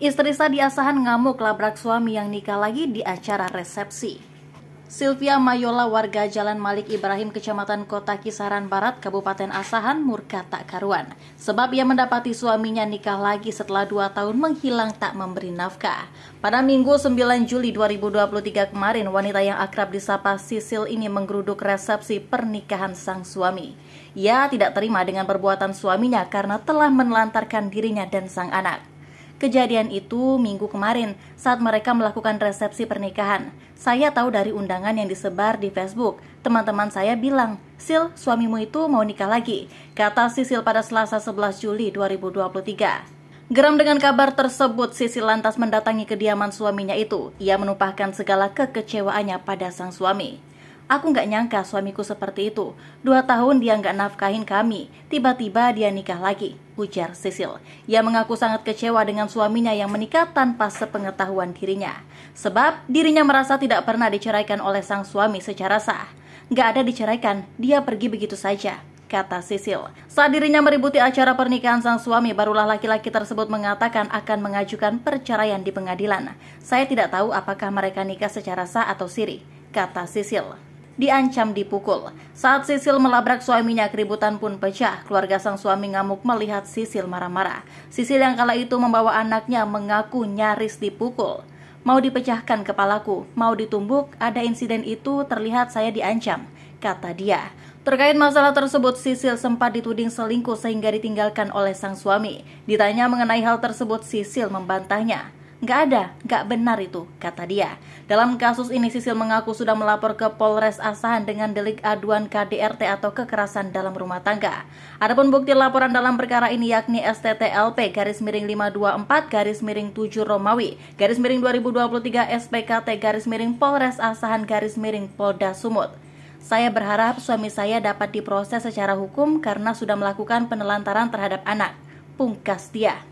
Istri Sadi Asahan ngamuk labrak suami yang nikah lagi di acara resepsi. Sylvia Mayola warga Jalan Malik Ibrahim Kecamatan Kota Kisaran Barat Kabupaten Asahan murka tak karuan sebab ia mendapati suaminya nikah lagi setelah dua tahun menghilang tak memberi nafkah. Pada Minggu 9 Juli 2023 kemarin wanita yang akrab disapa Sisil ini menggeruduk resepsi pernikahan sang suami. Ia tidak terima dengan perbuatan suaminya karena telah menelantarkan dirinya dan sang anak. Kejadian itu minggu kemarin saat mereka melakukan resepsi pernikahan. Saya tahu dari undangan yang disebar di Facebook. Teman-teman saya bilang, Sil, suamimu itu mau nikah lagi, kata Sisil pada Selasa 11 Juli 2023. Geram dengan kabar tersebut, Sisil lantas mendatangi kediaman suaminya itu. Ia menumpahkan segala kekecewaannya pada sang suami. Aku nggak nyangka suamiku seperti itu. Dua tahun dia nggak nafkahin kami. Tiba-tiba dia nikah lagi ujar Sisil. Ia mengaku sangat kecewa dengan suaminya yang menikah tanpa sepengetahuan dirinya. Sebab dirinya merasa tidak pernah diceraikan oleh sang suami secara sah. Gak ada diceraikan, dia pergi begitu saja kata Sisil. Saat dirinya meributi acara pernikahan sang suami, barulah laki-laki tersebut mengatakan akan mengajukan perceraian di pengadilan. Saya tidak tahu apakah mereka nikah secara sah atau siri, kata Sisil diancam dipukul. Saat Sisil melabrak suaminya, keributan pun pecah. Keluarga sang suami ngamuk melihat Sisil marah-marah. Sisil yang kala itu membawa anaknya mengaku nyaris dipukul. Mau dipecahkan kepalaku, mau ditumbuk, ada insiden itu terlihat saya diancam, kata dia. Terkait masalah tersebut, Sisil sempat dituding selingkuh sehingga ditinggalkan oleh sang suami. Ditanya mengenai hal tersebut, Sisil membantahnya. Nggak ada, nggak benar itu, kata dia. Dalam kasus ini, Sisil mengaku sudah melapor ke Polres Asahan dengan delik aduan KDRT atau kekerasan dalam rumah tangga. Adapun bukti laporan dalam perkara ini yakni STTLP garis miring 524 garis miring 7 Romawi garis miring 2023 SPKT garis miring Polres Asahan garis miring Polda Sumut. Saya berharap suami saya dapat diproses secara hukum karena sudah melakukan penelantaran terhadap anak. Pungkas dia.